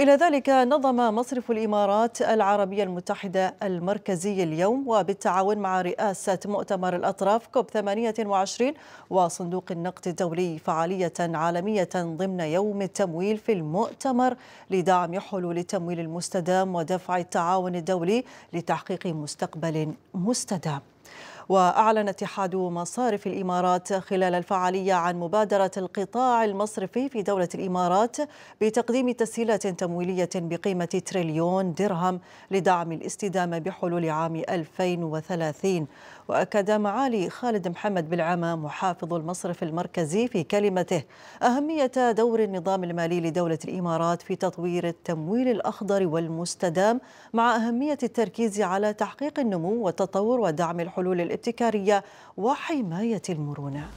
إلى ذلك نظم مصرف الإمارات العربية المتحدة المركزي اليوم وبالتعاون مع رئاسة مؤتمر الأطراف كوب 28 وصندوق النقد الدولي فعالية عالمية ضمن يوم التمويل في المؤتمر لدعم حلول التمويل المستدام ودفع التعاون الدولي لتحقيق مستقبل مستدام وأعلن اتحاد مصارف الإمارات خلال الفعالية عن مبادرة القطاع المصرفي في دولة الإمارات بتقديم تسهيلات تمويلية بقيمة تريليون درهم لدعم الاستدامة بحلول عام 2030 وأكد معالي خالد محمد بالعمى محافظ المصرف المركزي في كلمته أهمية دور النظام المالي لدولة الإمارات في تطوير التمويل الأخضر والمستدام مع أهمية التركيز على تحقيق النمو والتطور ودعم الحلول الإقتصادية الابتكارية وحماية المرونة